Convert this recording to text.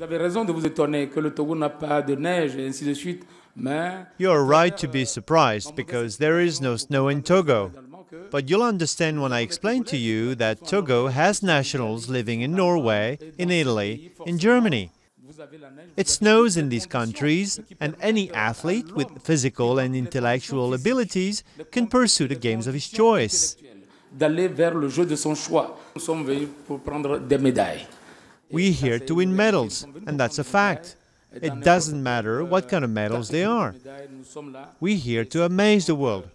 Vous avez raison de vous étonner que le Togo n'a pas de neige et ainsi de suite, mais... You are right to be surprised because there is no snow in Togo. But you'll understand when I explain to you that Togo has nationals living in Norway, in Italy, in Germany. It snows in these countries, and any athlete with physical and intellectual abilities can pursue the games of his choice. D'aller vers le jeu de son choix. Nous sommes venus pour prendre des médailles. We here to win medals, and that's a fact. It doesn't matter what kind of medals they are. We here to amaze the world.